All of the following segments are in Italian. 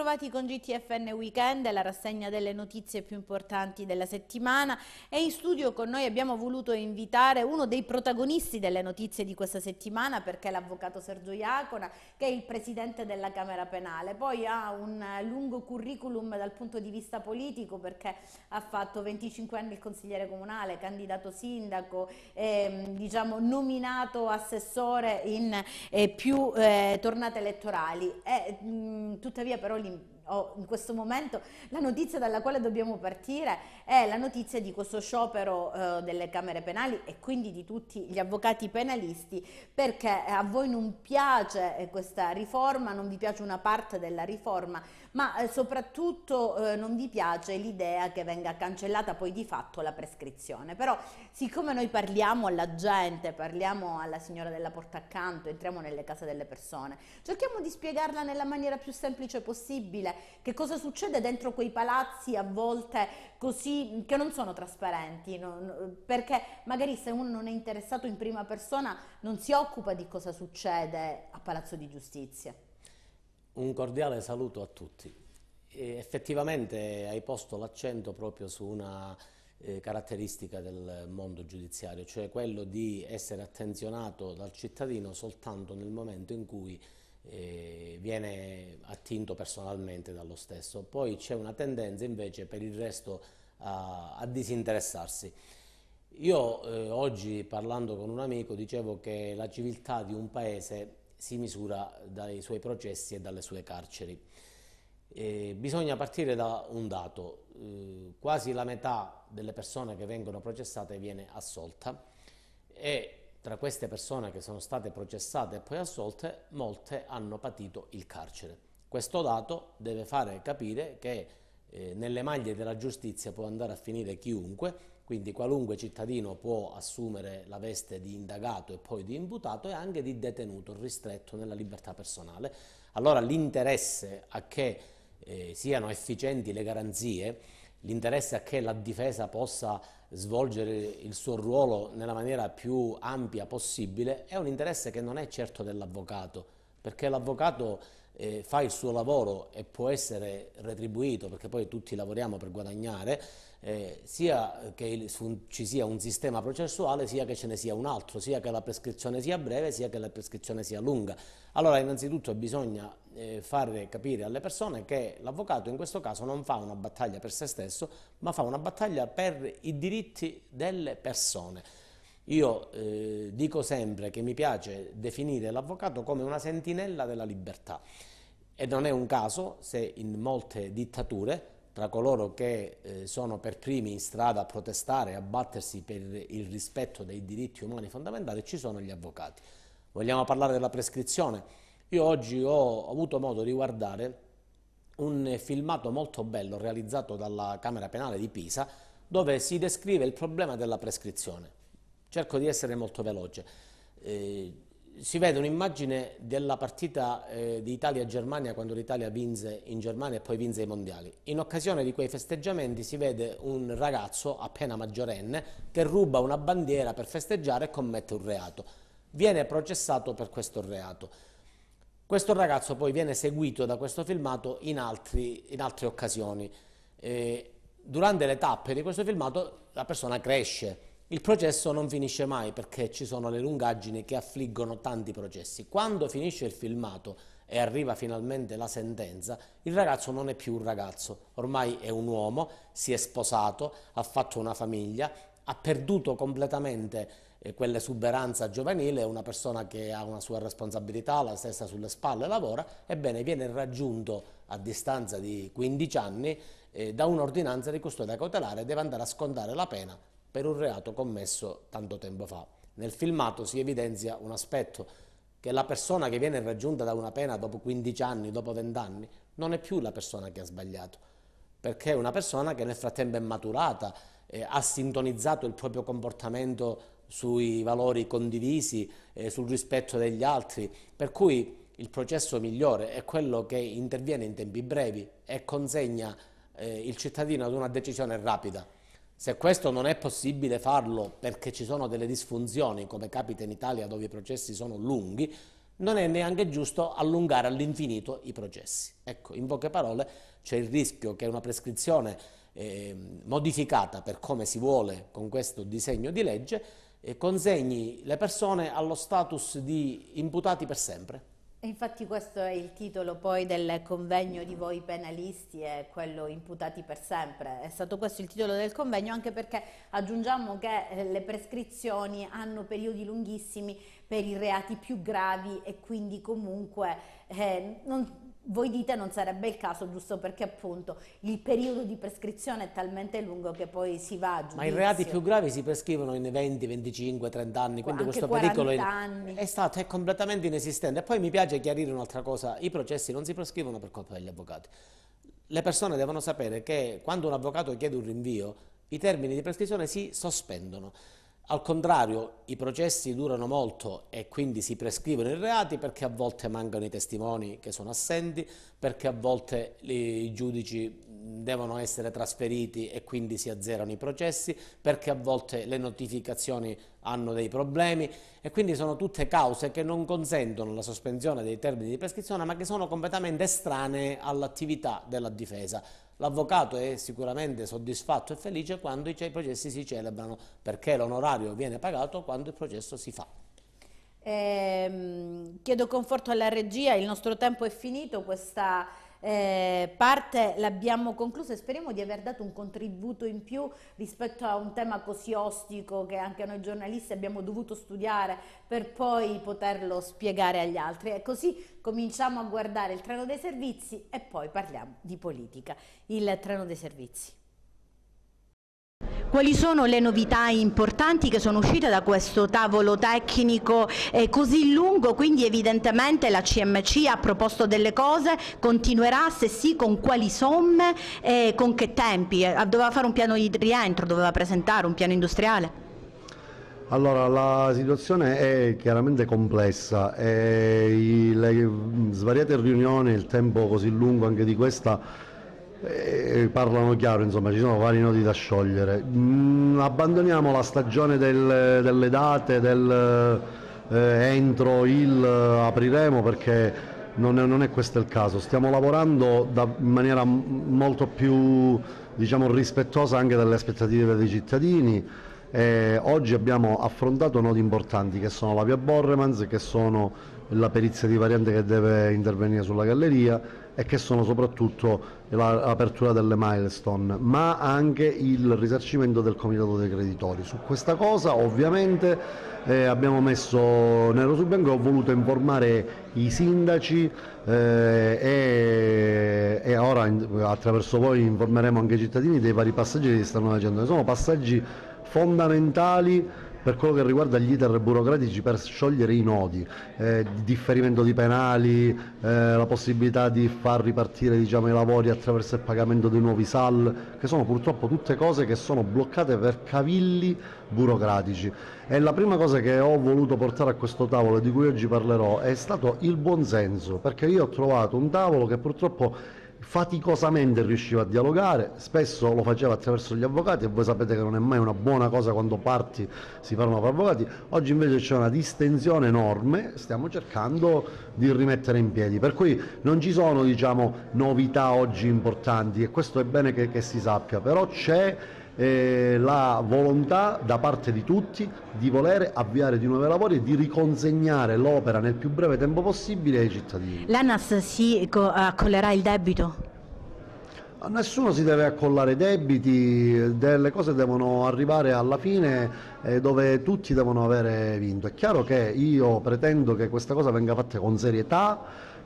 Bentrovati con GTFN Weekend, la rassegna delle notizie più importanti della settimana e in studio con noi abbiamo voluto invitare uno dei protagonisti delle notizie di questa settimana perché è l'avvocato Sergio Iacona che è il presidente della Camera Penale, poi ha un lungo curriculum dal punto di vista politico perché ha fatto 25 anni il consigliere comunale, candidato sindaco, eh, diciamo nominato assessore in eh, più eh, tornate elettorali. Mm, tuttavia però gli mean, o in questo momento la notizia dalla quale dobbiamo partire è la notizia di questo sciopero eh, delle Camere penali e quindi di tutti gli avvocati penalisti perché eh, a voi non piace eh, questa riforma, non vi piace una parte della riforma, ma eh, soprattutto eh, non vi piace l'idea che venga cancellata poi di fatto la prescrizione. Però siccome noi parliamo alla gente, parliamo alla signora della porta accanto, entriamo nelle case delle persone, cerchiamo di spiegarla nella maniera più semplice possibile che cosa succede dentro quei palazzi a volte così che non sono trasparenti, non, perché magari se uno non è interessato in prima persona non si occupa di cosa succede a Palazzo di Giustizia. Un cordiale saluto a tutti. E effettivamente hai posto l'accento proprio su una eh, caratteristica del mondo giudiziario, cioè quello di essere attenzionato dal cittadino soltanto nel momento in cui viene attinto personalmente dallo stesso. Poi c'è una tendenza invece per il resto a, a disinteressarsi. Io eh, oggi parlando con un amico dicevo che la civiltà di un paese si misura dai suoi processi e dalle sue carceri. Eh, bisogna partire da un dato, eh, quasi la metà delle persone che vengono processate viene assolta e tra queste persone che sono state processate e poi assolte, molte hanno patito il carcere. Questo dato deve fare capire che eh, nelle maglie della giustizia può andare a finire chiunque, quindi qualunque cittadino può assumere la veste di indagato e poi di imputato e anche di detenuto ristretto nella libertà personale. Allora l'interesse a che eh, siano efficienti le garanzie l'interesse a che la difesa possa svolgere il suo ruolo nella maniera più ampia possibile è un interesse che non è certo dell'avvocato, perché l'avvocato eh, fa il suo lavoro e può essere retribuito, perché poi tutti lavoriamo per guadagnare, eh, sia che il, ci sia un sistema processuale, sia che ce ne sia un altro, sia che la prescrizione sia breve, sia che la prescrizione sia lunga. Allora innanzitutto bisogna eh, far capire alle persone che l'avvocato in questo caso non fa una battaglia per se stesso, ma fa una battaglia per i diritti delle persone. Io eh, dico sempre che mi piace definire l'avvocato come una sentinella della libertà e non è un caso se in molte dittature tra coloro che eh, sono per primi in strada a protestare, a battersi per il rispetto dei diritti umani fondamentali, ci sono gli avvocati. Vogliamo parlare della prescrizione? Io oggi ho avuto modo di guardare un filmato molto bello realizzato dalla Camera Penale di Pisa dove si descrive il problema della prescrizione. Cerco di essere molto veloce. Eh, si vede un'immagine della partita eh, di Italia-Germania quando l'Italia vinse in Germania e poi vinse i mondiali. In occasione di quei festeggiamenti si vede un ragazzo appena maggiorenne che ruba una bandiera per festeggiare e commette un reato. Viene processato per questo reato. Questo ragazzo poi viene seguito da questo filmato in, altri, in altre occasioni. Eh, durante le tappe di questo filmato la persona cresce, il processo non finisce mai perché ci sono le lungaggini che affliggono tanti processi. Quando finisce il filmato e arriva finalmente la sentenza, il ragazzo non è più un ragazzo, ormai è un uomo, si è sposato, ha fatto una famiglia, ha perduto completamente eh, quell'esuberanza giovanile, è una persona che ha una sua responsabilità, la stessa sulle spalle, lavora, ebbene viene raggiunto a distanza di 15 anni eh, da un'ordinanza di custodia cautelare e deve andare a scontare la pena per un reato commesso tanto tempo fa. Nel filmato si evidenzia un aspetto, che la persona che viene raggiunta da una pena dopo 15 anni, dopo 20 anni, non è più la persona che ha sbagliato, perché è una persona che nel frattempo è maturata, eh, ha sintonizzato il proprio comportamento sui valori condivisi, eh, sul rispetto degli altri, per cui il processo migliore è quello che interviene in tempi brevi e consegna eh, il cittadino ad una decisione rapida. Se questo non è possibile farlo perché ci sono delle disfunzioni, come capita in Italia dove i processi sono lunghi, non è neanche giusto allungare all'infinito i processi. Ecco, in poche parole c'è il rischio che una prescrizione eh, modificata per come si vuole con questo disegno di legge eh, consegni le persone allo status di imputati per sempre. Infatti questo è il titolo poi del convegno di voi penalisti e quello imputati per sempre. È stato questo il titolo del convegno anche perché aggiungiamo che eh, le prescrizioni hanno periodi lunghissimi per i reati più gravi e quindi comunque eh, non, voi dite non sarebbe il caso giusto perché appunto il periodo di prescrizione è talmente lungo che poi si va a giudizio. Ma i reati più gravi si prescrivono in 20, 25, 30 anni, quindi Anche questo pericolo è, è, stato è completamente inesistente. E poi mi piace chiarire un'altra cosa, i processi non si prescrivono per colpa degli avvocati. Le persone devono sapere che quando un avvocato chiede un rinvio, i termini di prescrizione si sospendono. Al contrario, i processi durano molto e quindi si prescrivono i reati perché a volte mancano i testimoni che sono assenti, perché a volte i giudici devono essere trasferiti e quindi si azzerano i processi, perché a volte le notificazioni hanno dei problemi e quindi sono tutte cause che non consentono la sospensione dei termini di prescrizione ma che sono completamente estranee all'attività della difesa. L'avvocato è sicuramente soddisfatto e felice quando i cioè, processi si celebrano, perché l'onorario viene pagato quando il processo si fa. Eh, chiedo conforto alla regia, il nostro tempo è finito, questa eh, parte l'abbiamo conclusa e speriamo di aver dato un contributo in più rispetto a un tema così ostico che anche noi giornalisti abbiamo dovuto studiare per poi poterlo spiegare agli altri. E così cominciamo a guardare il treno dei servizi e poi parliamo di politica. Il treno dei servizi. Quali sono le novità importanti che sono uscite da questo tavolo tecnico eh, così lungo? Quindi evidentemente la CMC ha proposto delle cose, continuerà se sì con quali somme e con che tempi? Eh, doveva fare un piano di rientro, doveva presentare un piano industriale? Allora, la situazione è chiaramente complessa e eh, le svariate riunioni, il tempo così lungo anche di questa eh, parlano chiaro, insomma ci sono vari nodi da sciogliere. Mm, abbandoniamo la stagione del, delle date, del eh, entro il eh, apriremo perché non è, non è, questo il caso, stiamo lavorando da, in maniera molto più diciamo, rispettosa anche delle aspettative dei cittadini. E eh, oggi abbiamo affrontato nodi importanti che sono la via Borremans, che sono la perizia di variante che deve intervenire sulla galleria e che sono soprattutto l'apertura delle milestone, ma anche il risarcimento del comitato dei creditori. Su questa cosa ovviamente eh, abbiamo messo nero su bianco, ho voluto informare i sindaci eh, e, e, ora attraverso voi informeremo anche i cittadini dei vari passaggi che stanno facendo. Sono passaggi fondamentali per quello che riguarda gli iter burocratici per sciogliere i nodi, eh, differimento di penali, eh, la possibilità di far ripartire diciamo, i lavori attraverso il pagamento dei nuovi SAL, che sono purtroppo tutte cose che sono bloccate per cavilli burocratici. E la prima cosa che ho voluto portare a questo tavolo, di cui oggi parlerò, è stato il buonsenso, perché io ho trovato un tavolo che purtroppo faticosamente riusciva a dialogare, spesso lo faceva attraverso gli avvocati e voi sapete che non è mai una buona cosa quando parti si parlano per avvocati, oggi invece c'è una distensione enorme, stiamo cercando di rimettere in piedi, per cui non ci sono diciamo, novità oggi importanti e questo è bene che, che si sappia, però c'è eh, la volontà da parte di tutti di volere avviare di nuovo i lavori e di riconsegnare l'opera nel più breve tempo possibile ai cittadini. L'ANAS si accollerà il debito? A nessuno si deve accollare i debiti, delle cose devono arrivare alla fine eh, dove tutti devono avere vinto. È chiaro che io pretendo che questa cosa venga fatta con serietà,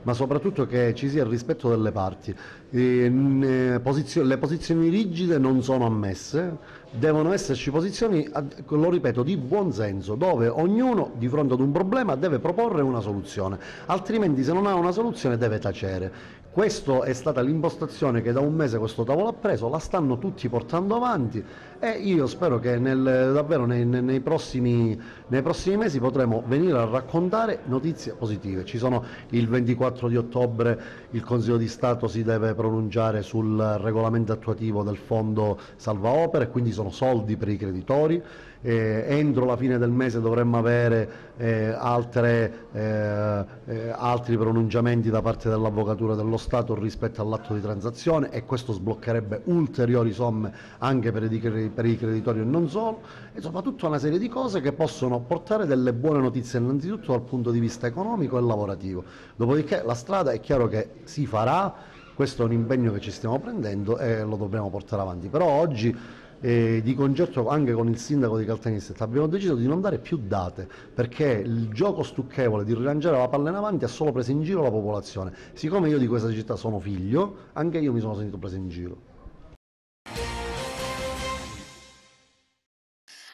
ma soprattutto che ci sia il rispetto delle parti. Mm, eh, le posizioni rigide non sono ammesse, devono esserci posizioni, lo ripeto, di buonsenso, dove ognuno di fronte ad un problema deve proporre una soluzione, altrimenti se non ha una soluzione deve tacere. Questa è stata l'impostazione che da un mese questo tavolo ha preso, la stanno tutti portando avanti e io spero che nel, davvero nei, nei, prossimi, nei, prossimi, mesi potremo venire a raccontare notizie positive. Ci sono il 24 di ottobre il Consiglio di Stato si deve pronunciare sul regolamento attuativo del fondo salva opere, quindi sono soldi per i creditori. Eh, entro la fine del mese dovremmo avere eh, altre, eh, eh, altri pronunciamenti da parte dell'Avvocatura dello Stato rispetto all'atto di transazione e questo sbloccherebbe ulteriori somme anche per i creditori per i creditori e non solo, insomma tutta una serie di cose che possono portare delle buone notizie innanzitutto dal punto di vista economico e lavorativo. Dopodiché la strada è chiaro che si farà, questo è un impegno che ci stiamo prendendo e lo dobbiamo portare avanti, però oggi eh, di concerto anche con il sindaco di Caltanissetta abbiamo deciso di non dare più date perché il gioco stucchevole di rilanciare la palla in avanti ha solo preso in giro la popolazione siccome io di questa città sono figlio anche io mi sono sentito preso in giro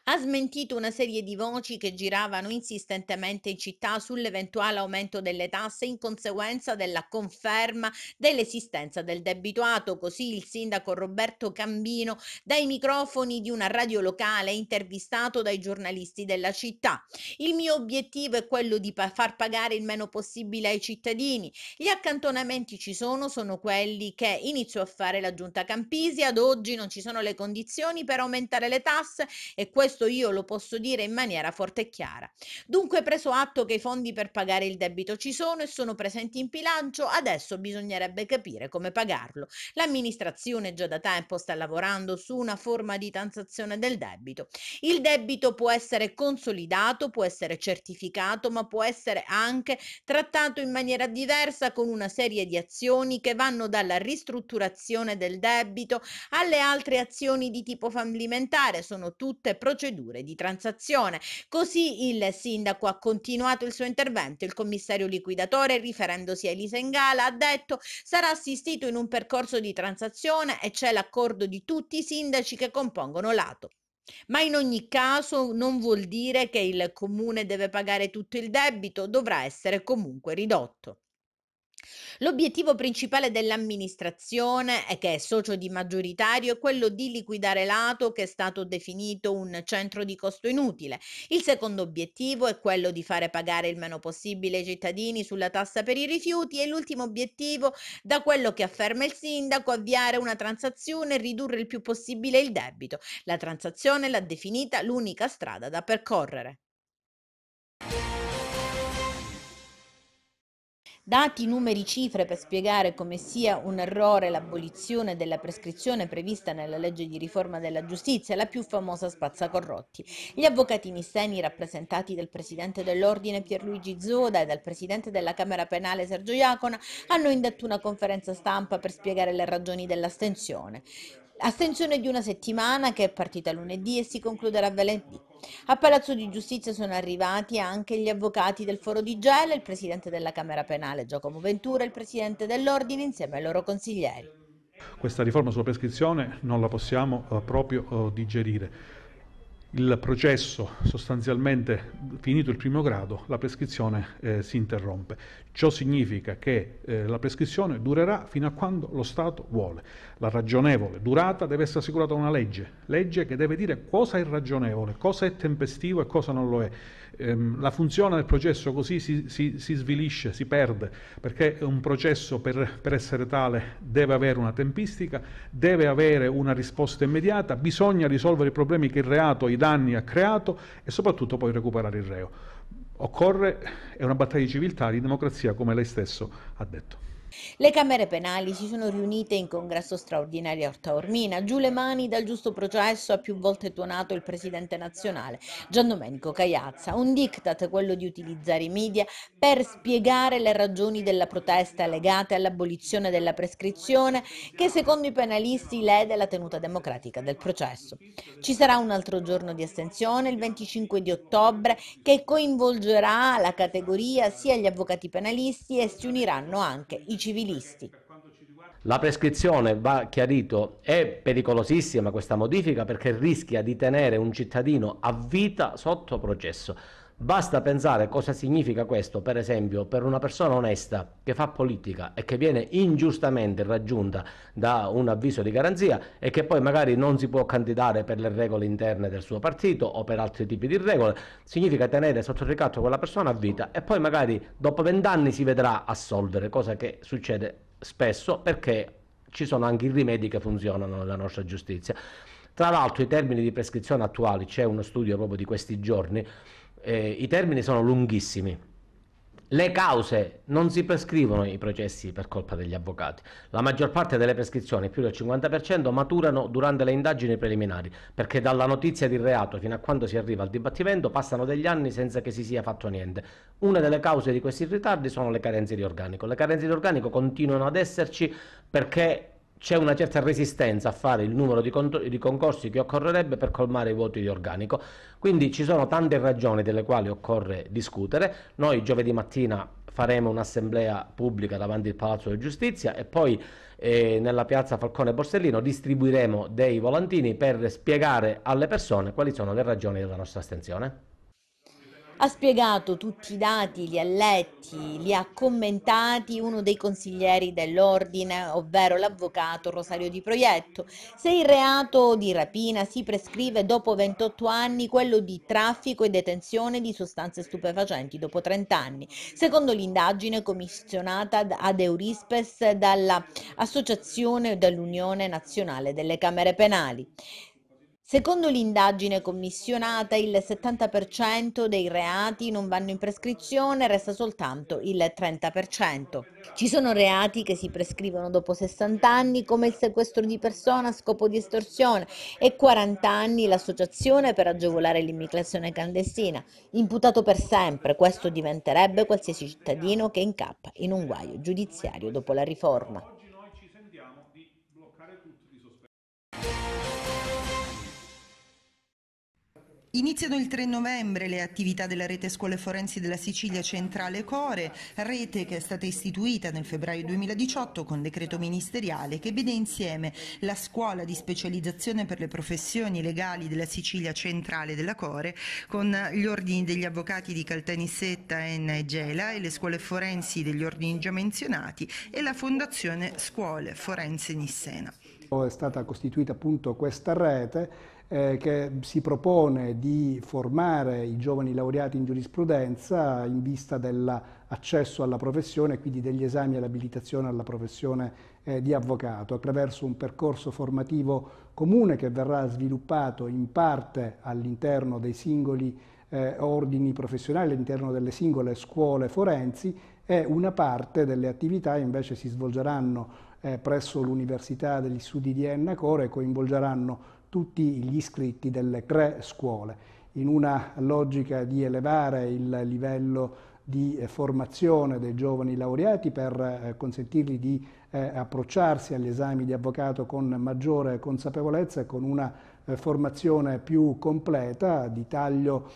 ha smentito una serie di voci che giravano insistentemente in città sull'eventuale aumento delle tasse in conseguenza della conferma dell'esistenza del debituato. Così il sindaco Roberto Cambino dai microfoni di una radio locale intervistato dai giornalisti della città. Il mio obiettivo è quello di pa- far pagare il meno possibile ai cittadini. Gli accantonamenti ci sono, sono quelli che iniziò a fare la giunta Campisi. Ad oggi non ci sono le condizioni per aumentare le tasse e questo questo io lo posso dire in maniera forte e chiara. Dunque preso atto che i fondi per pagare il debito ci sono e sono presenti in bilancio, adesso bisognerebbe capire come pagarlo. L'amministrazione già da tempo sta lavorando su una forma di transazione del debito. Il debito può essere consolidato, può essere certificato, ma può essere anche trattato in maniera diversa con una serie di azioni che vanno dalla ristrutturazione del debito alle altre azioni di tipo fallimentare, sono tutte procedure procedure di transazione. Così il sindaco ha continuato il suo intervento. Il commissario liquidatore, riferendosi a Elisa Ingala, ha detto sarà assistito in un percorso di transazione e c'è l'accordo di tutti i sindaci che compongono l'ATO. Ma in ogni caso non vuol dire che il comune deve pagare tutto il debito, dovrà essere comunque ridotto. L'obiettivo principale dell'amministrazione, che è socio di maggioritario, è quello di liquidare l'Ato che è stato definito un centro di costo inutile. Il secondo obiettivo è quello di fare pagare il meno possibile i cittadini sulla tassa per i rifiuti e l'ultimo obiettivo, da quello che afferma il sindaco, avviare una transazione e ridurre il più possibile il debito. La transazione l'ha definita l'unica strada da percorrere. Dati numeri cifre per spiegare come sia un errore l'abolizione della prescrizione prevista nella legge di riforma della giustizia, la più famosa spazzacorrotti. Gli avvocati nisseni rappresentati dal presidente dell'ordine Pierluigi Zoda e dal presidente della Camera Penale Sergio Iacona hanno indetto una conferenza stampa per spiegare le ragioni dell'astensione. Astensione di una settimana che è partita lunedì e si concluderà venerdì. A Palazzo di Giustizia sono arrivati anche gli avvocati del Foro di Gela, il presidente della Camera Penale Giacomo Ventura e il presidente dell'Ordine insieme ai loro consiglieri. Questa riforma sulla prescrizione non la possiamo eh, proprio eh, digerire il processo sostanzialmente finito il primo grado, la prescrizione eh, si interrompe. Ciò significa che eh, la prescrizione durerà fino a quando lo Stato vuole. La ragionevole durata deve essere assicurata da una legge, legge che deve dire cosa è ragionevole, cosa è tempestivo e cosa non lo è ehm, la funzione del processo così si, si, si, svilisce, si perde, perché un processo per, per essere tale deve avere una tempistica, deve avere una risposta immediata, bisogna risolvere i problemi che il reato, i danni ha creato e soprattutto poi recuperare il reo. Occorre, è una battaglia di civiltà, di democrazia, come lei stesso ha detto. Le Camere penali si sono riunite in congresso straordinario a Taormina. Giù le mani dal giusto processo ha più volte tuonato il presidente nazionale Gian Domenico Cagliazza. Un diktat quello di utilizzare i media per spiegare le ragioni della protesta legate all'abolizione della prescrizione che secondo i penalisti lede la tenuta democratica del processo. Ci sarà un altro giorno di astensione, il 25 di ottobre, che coinvolgerà la categoria sia gli avvocati penalisti e si uniranno anche i civilisti. La prescrizione, va chiarito, è pericolosissima questa modifica perché rischia di tenere un cittadino a vita sotto processo. Basta pensare cosa significa questo, per esempio, per una persona onesta che fa politica e che viene ingiustamente raggiunta da un avviso di garanzia e che poi magari non si può candidare per le regole interne del suo partito o per altri tipi di regole, significa tenere sotto ricatto quella persona a vita e poi magari dopo vent'anni si vedrà assolvere, cosa che succede spesso perché ci sono anche i rimedi che funzionano nella nostra giustizia. Tra l'altro i termini di prescrizione attuali, c'è uno studio proprio di questi giorni, eh, i termini sono lunghissimi. Le cause non si prescrivono i processi per colpa degli avvocati. La maggior parte delle prescrizioni, più del 50%, maturano durante le indagini preliminari, perché dalla notizia di reato fino a quando si arriva al dibattimento passano degli anni senza che si sia fatto niente. Una delle cause di questi ritardi sono le carenze di organico. Le carenze di organico continuano ad esserci perché c'è una certa resistenza a fare il numero di, di, concorsi che occorrerebbe per colmare i voti di organico. Quindi ci sono tante ragioni delle quali occorre discutere. Noi giovedì mattina faremo un'assemblea pubblica davanti al Palazzo della Giustizia e poi eh, nella piazza Falcone Borsellino distribuiremo dei volantini per spiegare alle persone quali sono le ragioni della nostra astensione ha spiegato tutti i dati, li ha letti, li ha commentati uno dei consiglieri dell'ordine, ovvero l'avvocato Rosario Di Proietto. Se il reato di rapina si prescrive dopo 28 anni, quello di traffico e detenzione di sostanze stupefacenti dopo 30 anni, secondo l'indagine commissionata ad Eurispes dall'Associazione dell'Unione Nazionale delle Camere Penali. Secondo l'indagine commissionata il 70% dei reati non vanno in prescrizione, resta soltanto il 30%. Ci sono reati che si prescrivono dopo 60 anni come il sequestro di persona a scopo di estorsione e 40 anni l'associazione per agevolare l'immigrazione clandestina. Imputato per sempre, questo diventerebbe qualsiasi cittadino che incappa in un guaio giudiziario dopo la riforma. Iniziano il 3 novembre le attività della rete scuole forensi della Sicilia Centrale Core, rete che è stata istituita nel febbraio 2018 con decreto ministeriale che vede insieme la scuola di specializzazione per le professioni legali della Sicilia Centrale della Core con gli ordini degli avvocati di Caltanissetta e Gela e le scuole forensi degli ordini già menzionati e la fondazione Scuole Forense Nissena. È stata costituita appunto questa rete eh, che si propone di formare i giovani laureati in giurisprudenza in vista dell'accesso alla professione, quindi degli esami e l'abilitazione alla professione eh, di avvocato, attraverso un percorso formativo comune che verrà sviluppato in parte all'interno dei singoli eh, ordini professionali, all'interno delle singole scuole forensi e una parte delle attività invece si svolgeranno eh, presso l'Università degli Studi di Enna Core e coinvolgeranno tutti gli iscritti delle tre scuole, in una logica di elevare il livello di eh, formazione dei giovani laureati per eh, consentirgli di eh, approcciarsi agli esami di avvocato con maggiore consapevolezza e con una formazione più completa di taglio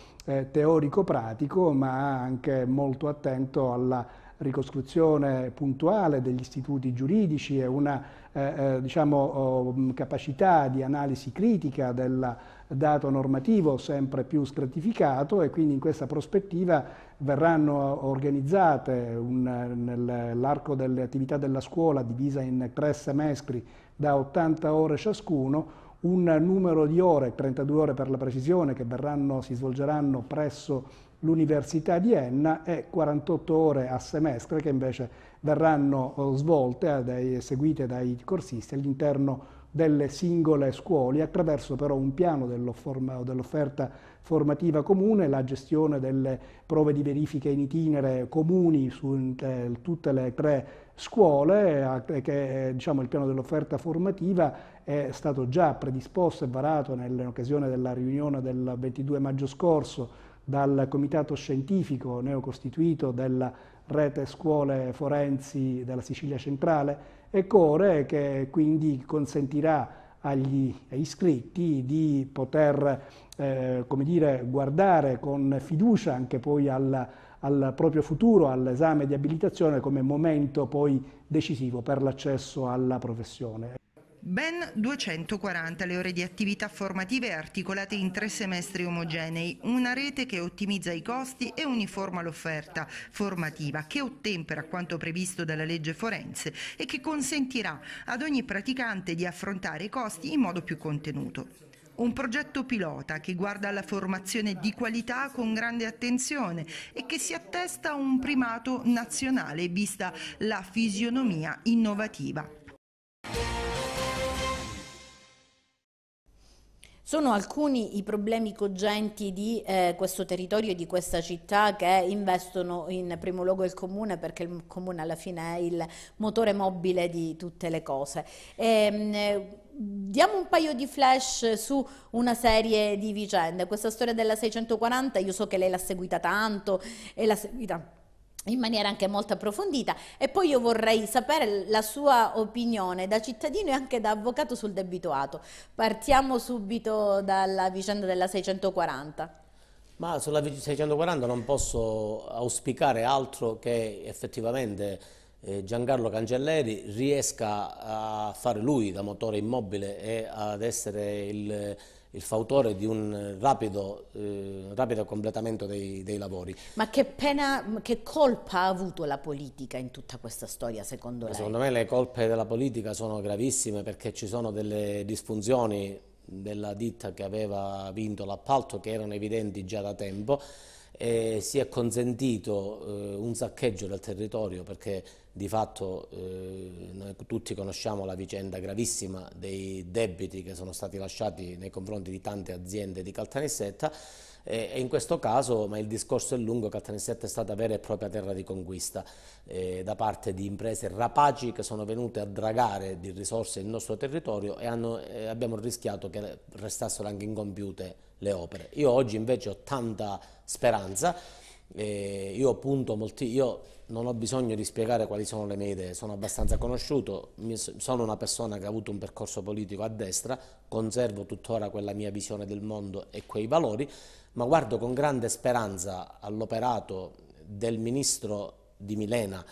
teorico-pratico ma anche molto attento alla ricostruzione puntuale degli istituti giuridici e una eh, eh, diciamo, oh, capacità di analisi critica del dato normativo sempre più stratificato e quindi in questa prospettiva verranno eh, organizzate nell'arco delle attività della scuola divisa in tre semestri da 80 ore ciascuno un numero di ore, 32 ore per la precisione, che verranno, si svolgeranno presso l'Università di Enna e 48 ore a semestre che invece verranno eh, svolte, seguite dai corsisti all'interno delle singole scuole attraverso però un piano dell'offerta formativa comune, la gestione delle prove di verifica in itinere comuni su eh, tutte le tre scuole, che eh, diciamo, il piano dell'offerta formativa è stato già predisposto e varato nell'occasione della riunione del 22 maggio scorso dal comitato scientifico neocostituito della rete scuole forensi della Sicilia centrale e Core che quindi consentirà agli iscritti di poter eh, come dire, guardare con fiducia anche poi alla, al proprio futuro, all'esame di abilitazione come momento poi decisivo per l'accesso alla professione. Ben 240 le ore di attività formative articolate in tre semestri omogenei, una rete che ottimizza i costi e uniforma l'offerta formativa, che ottempera quanto previsto dalla legge forense e che consentirà ad ogni praticante di affrontare i costi in modo più contenuto. Un progetto pilota che guarda alla formazione di qualità con grande attenzione e che si attesta a un primato nazionale vista la fisionomia innovativa. Sono alcuni i problemi cogenti di eh, questo territorio e di questa città che investono in primo luogo il comune perché il comune alla fine è il motore mobile di tutte le cose. E, ehm, diamo un paio di flash su una serie di vicende. Questa storia della 640 io so che lei l'ha seguita tanto e l'ha seguita in maniera anche molto approfondita e poi io vorrei sapere la sua opinione da cittadino e anche da avvocato sul debitoato. Partiamo subito dalla vicenda della 640. Ma sulla 640 non posso auspicare altro che effettivamente eh, Giancarlo Cancelleri riesca a fare lui da motore immobile e ad essere il il fautore di un eh, rapido, eh, rapido completamento dei, dei, lavori. Ma che pena, che colpa ha avuto la politica in tutta questa storia secondo lei? Secondo me le colpe della politica sono gravissime perché ci sono delle disfunzioni della ditta che aveva vinto l'appalto che erano evidenti già da tempo e si è consentito eh, un saccheggio del territorio perché di fatto eh, noi tutti conosciamo la vicenda gravissima dei debiti che sono stati lasciati nei confronti di tante aziende di Caltanissetta e, e in questo caso, ma il discorso è lungo, Caltanissetta è stata vera e propria terra di conquista eh, da parte di imprese rapaci che sono venute a dragare di risorse il nostro territorio e hanno, eh, abbiamo rischiato che restassero anche incompiute le opere. Io oggi invece ho tanta speranza eh, io appunto molti, io non ho bisogno di spiegare quali sono le mie idee, sono abbastanza conosciuto, sono una persona che ha avuto un percorso politico a destra, conservo tuttora quella mia visione del mondo e quei valori, ma guardo con grande speranza all'operato del ministro di Milena,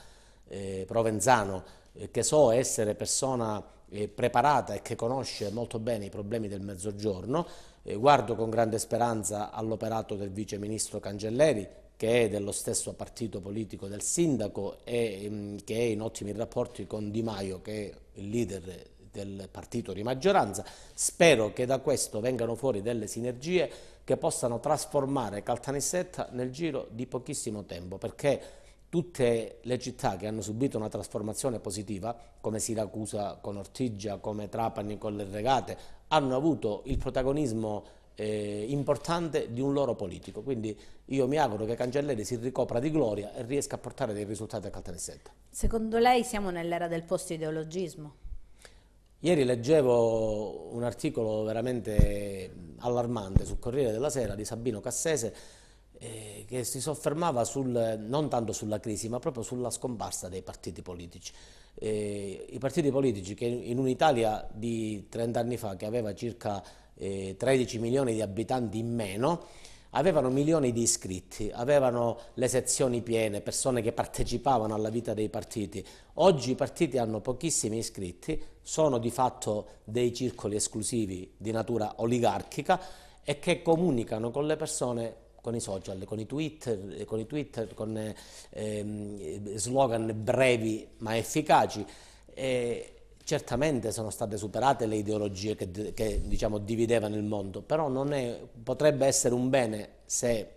eh, Provenzano, eh, che so essere persona eh, preparata e che conosce molto bene i problemi del mezzogiorno, eh, guardo con grande speranza all'operato del vice ministro Cangelleri, che è dello stesso partito politico del sindaco e mm, che è in ottimi rapporti con Di Maio, che è il leader del partito di maggioranza. Spero che da questo vengano fuori delle sinergie che possano trasformare Caltanissetta nel giro di pochissimo tempo, perché tutte le città che hanno subito una trasformazione positiva, come Siracusa con Ortigia, come Trapani con le regate, hanno avuto il protagonismo eh, importante di un loro politico. Quindi io mi auguro che Cancelleri si ricopra di gloria e riesca a portare dei risultati a Caltanissetta. Secondo lei siamo nell'era del post-ideologismo? Ieri leggevo un articolo veramente allarmante sul Corriere della Sera di Sabino Cassese eh, che si soffermava sul, non tanto sulla crisi ma proprio sulla scomparsa dei partiti politici. Eh, I partiti politici che in un'Italia di 30 anni fa che aveva circa eh, 13 milioni di abitanti in meno, avevano milioni di iscritti, avevano le sezioni piene, persone che partecipavano alla vita dei partiti. Oggi i partiti hanno pochissimi iscritti, sono di fatto dei circoli esclusivi di natura oligarchica e che comunicano con le persone con i social, con i Twitter, con, i Twitter, con eh, slogan brevi ma efficaci. Eh, Certamente sono state superate le ideologie che, che diciamo, dividevano il mondo, però è, potrebbe essere un bene se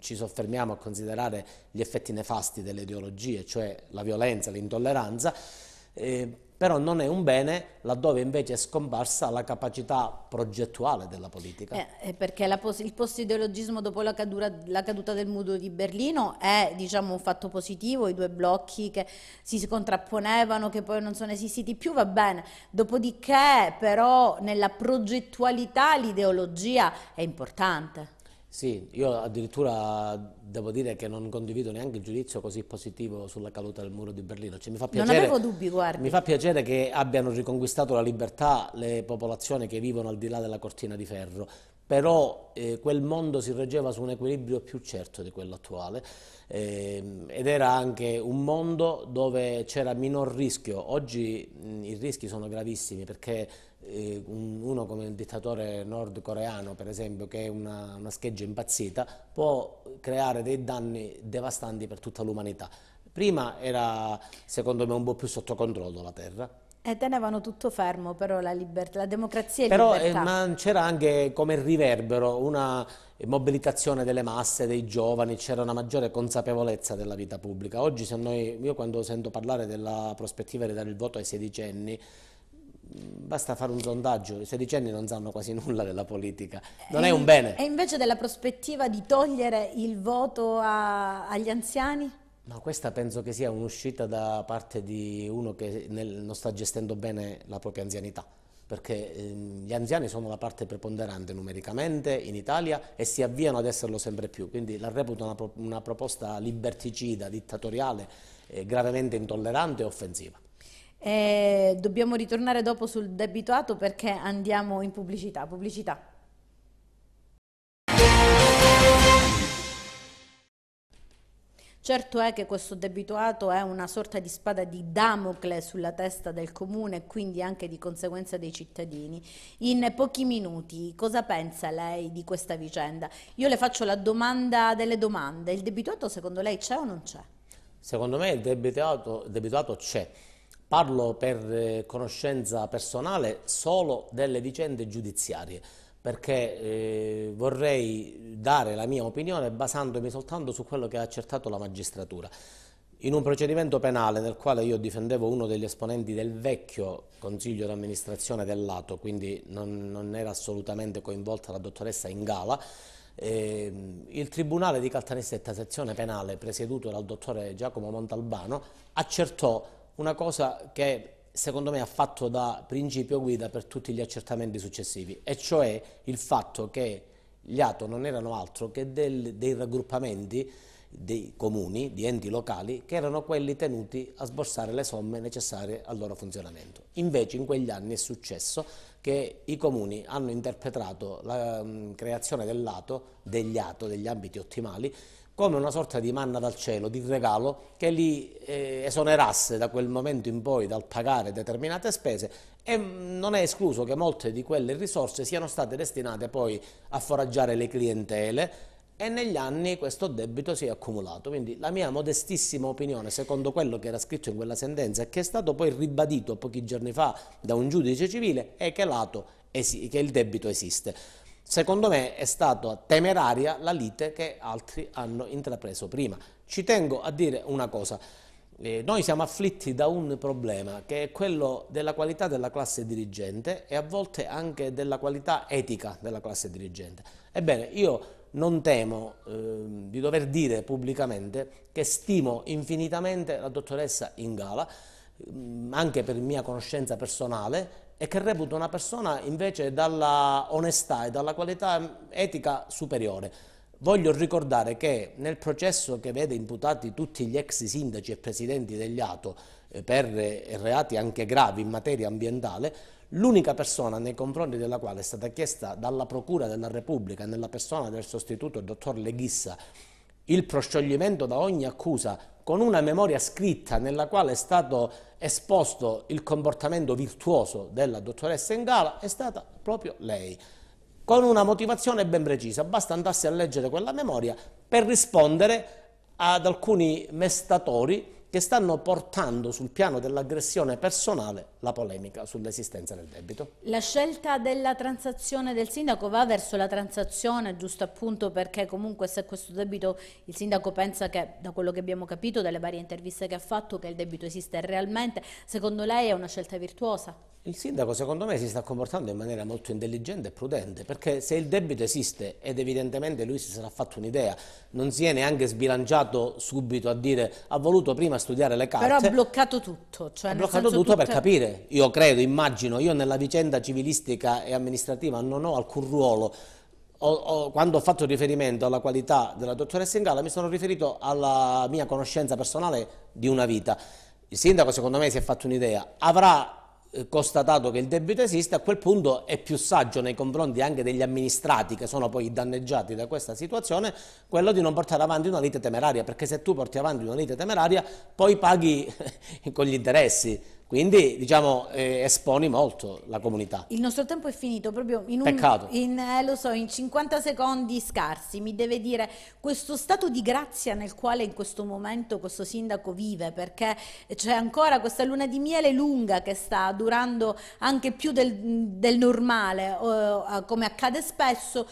ci soffermiamo a considerare gli effetti nefasti delle ideologie, cioè la violenza, l'intolleranza, eh, però non è un bene laddove invece è scomparsa la capacità progettuale della politica. Eh, perché pos il post-ideologismo dopo la, la, caduta del muro di Berlino è diciamo, un fatto positivo, i due blocchi che si contrapponevano, che poi non sono esistiti più, va bene. Dopodiché però nella progettualità l'ideologia è importante. Sì, io addirittura devo dire che non condivido neanche il giudizio così positivo sulla caduta del muro di Berlino. Cioè, mi, fa piacere, dubbi, mi fa piacere che abbiano riconquistato la libertà le popolazioni che vivono al di là della cortina di ferro, però eh, quel mondo si reggeva su un equilibrio più certo di quello attuale eh, ed era anche un mondo dove c'era minor rischio. Oggi mh, i rischi sono gravissimi perché eh, uno come il dittatore nordcoreano per esempio che è una, una, scheggia impazzita può creare dei danni devastanti per tutta l'umanità prima era secondo me un po' più sotto controllo la terra e eh, tenevano tutto fermo però la, libertà, la democrazia e però, eh, libertà eh, ma c'era anche come riverbero una mobilitazione delle masse, dei giovani, c'era una maggiore consapevolezza della vita pubblica oggi noi, io quando sento parlare della prospettiva di dare il voto ai sedicenni basta fare un sondaggio, i sedicenni non sanno quasi nulla della politica, eh, non e, è un bene. E invece della prospettiva di togliere il voto a, agli anziani? No, questa penso che sia un'uscita da parte di uno che nel, non sta gestendo bene la propria anzianità, perché ehm, gli anziani sono la parte preponderante numericamente in Italia e si avviano ad esserlo sempre più, quindi la reputo una, pro, una proposta liberticida, dittatoriale, eh, gravemente intollerante e offensiva. E dobbiamo ritornare dopo sul debitoato perché andiamo in pubblicità. Pubblicità. Certo è che questo debitoato è una sorta di spada di Damocle sulla testa del comune e quindi anche di conseguenza dei cittadini. In pochi minuti cosa pensa lei di questa vicenda? Io le faccio la domanda delle domande. Il debitoato secondo lei c'è o non c'è? Secondo me il debitoato, c'è Parlo per eh, conoscenza personale solo delle vicende giudiziarie perché eh, vorrei dare la mia opinione basandomi soltanto su quello che ha accertato la magistratura. In un procedimento penale nel quale io difendevo uno degli esponenti del vecchio consiglio d'amministrazione del lato, quindi non, non, era assolutamente coinvolta la dottoressa Ingala, eh, il Tribunale di Caltanissetta Sezione Penale, presieduto dal dottore Giacomo Montalbano, accertò una cosa che secondo me ha fatto da principio guida per tutti gli accertamenti successivi, e cioè il fatto che gli ATO non erano altro che del, dei raggruppamenti dei comuni, di enti locali, che erano quelli tenuti a sborsare le somme necessarie al loro funzionamento. Invece in quegli anni è successo che i comuni hanno interpretato la um, creazione dell'ATO, degli ATO, degli ambiti ottimali, come una sorta di manna dal cielo, di regalo, che li eh, esonerasse da quel momento in poi dal pagare determinate spese e mm, non è escluso che molte di quelle risorse siano state destinate poi a foraggiare le clientele e negli anni questo debito si è accumulato. Quindi la mia modestissima opinione, secondo quello che era scritto in quella sentenza e che è stato poi ribadito pochi giorni fa da un giudice civile, è che, lato, che il debito esiste. Secondo me è stata temeraria la lite che altri hanno intrapreso prima. Ci tengo a dire una cosa, eh, noi siamo afflitti da un problema che è quello della qualità della classe dirigente e a volte anche della qualità etica della classe dirigente. Ebbene, io non temo eh, di dover dire pubblicamente che stimo infinitamente la dottoressa Ingala, ehm, anche per mia conoscenza personale e che reputa una persona invece dalla onestà e dalla qualità etica superiore. Voglio ricordare che nel processo che vede imputati tutti gli ex sindaci e presidenti degli ATO eh, per eh, reati anche gravi in materia ambientale, l'unica persona nei confronti della quale è stata chiesta dalla Procura della Repubblica, nella persona del sostituto dottor Leghissa, il proscioglimento da ogni accusa con una memoria scritta nella quale è stato esposto il comportamento virtuoso della dottoressa Engala è stata proprio lei, con una motivazione ben precisa. Basta andarsi a leggere quella memoria per rispondere ad alcuni mestatori che stanno portando sul piano dell'aggressione personale la polemica sull'esistenza del debito. La scelta della transazione del sindaco va verso la transazione, giusto appunto perché comunque se questo debito il sindaco pensa che, da quello che abbiamo capito, dalle varie interviste che ha fatto, che il debito esiste realmente, secondo lei è una scelta virtuosa? Il sindaco secondo me si sta comportando in maniera molto intelligente e prudente perché se il debito esiste ed evidentemente lui si sarà fatto un'idea, non si è neanche sbilanciato subito a dire ha voluto prima studiare le carte. Però ha bloccato tutto. Cioè ha bloccato tutto tutte... per capire, io credo, immagino, io nella vicenda civilistica e amministrativa non ho alcun ruolo. Ho, ho, quando ho fatto riferimento alla qualità della dottoressa Ingala mi sono riferito alla mia conoscenza personale di una vita. Il sindaco secondo me si è fatto un'idea, avrà eh, constatato che il debito esiste, a quel punto è più saggio nei confronti anche degli amministrati che sono poi danneggiati da questa situazione, quello di non portare avanti una lite temeraria, perché se tu porti avanti una lite temeraria poi paghi con gli interessi, quindi diciamo, eh, esponi molto la comunità. Il nostro tempo è finito proprio in un... Peccato. In, eh, lo so, in 50 secondi scarsi. Mi deve dire questo stato di grazia nel quale in questo momento questo sindaco vive, perché c'è ancora questa luna di miele lunga che sta durando anche più del, del normale, eh, come accade spesso.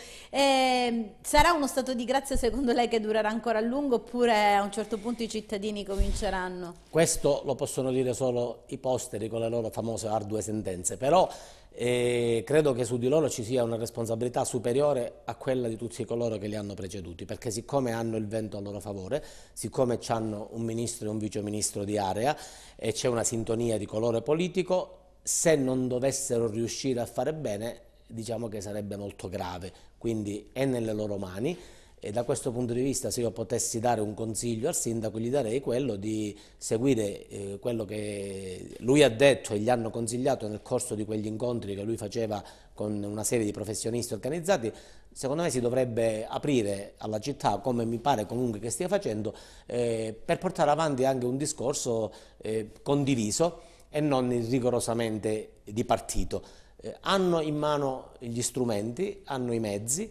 sarà uno stato di grazia secondo lei che durerà ancora a lungo oppure a un certo punto i cittadini cominceranno? Questo lo possono dire solo i politici posteri con le loro famose ardue sentenze, però eh, credo che su di loro ci sia una responsabilità superiore a quella di tutti coloro che li hanno preceduti, perché siccome hanno il vento a loro favore, siccome hanno un ministro e un viceministro di area e c'è una sintonia di colore politico, se non dovessero riuscire a fare bene, diciamo che sarebbe molto grave, quindi è nelle loro mani. E da questo punto di vista, se io potessi dare un consiglio al sindaco, gli darei quello di seguire eh, quello che lui ha detto e gli hanno consigliato nel corso di quegli incontri che lui faceva con una serie di professionisti organizzati. Secondo me si dovrebbe aprire alla città, come mi pare comunque che stia facendo, eh, per portare avanti anche un discorso eh, condiviso e non rigorosamente di partito. Eh, hanno in mano gli strumenti, hanno i mezzi,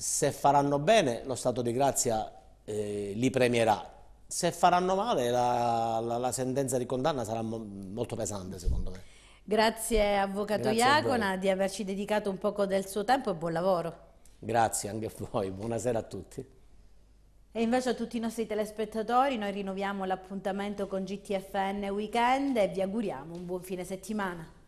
se faranno bene lo stato di grazia eh, li premierà, se faranno male la, la, la sentenza di condanna sarà mo molto pesante secondo me. Grazie Avvocato Grazie Iacona di averci dedicato un poco del suo tempo e buon lavoro. Grazie anche a voi, buonasera a tutti. E invece a tutti i nostri telespettatori noi rinnoviamo l'appuntamento con GTFN Weekend e vi auguriamo un buon fine settimana.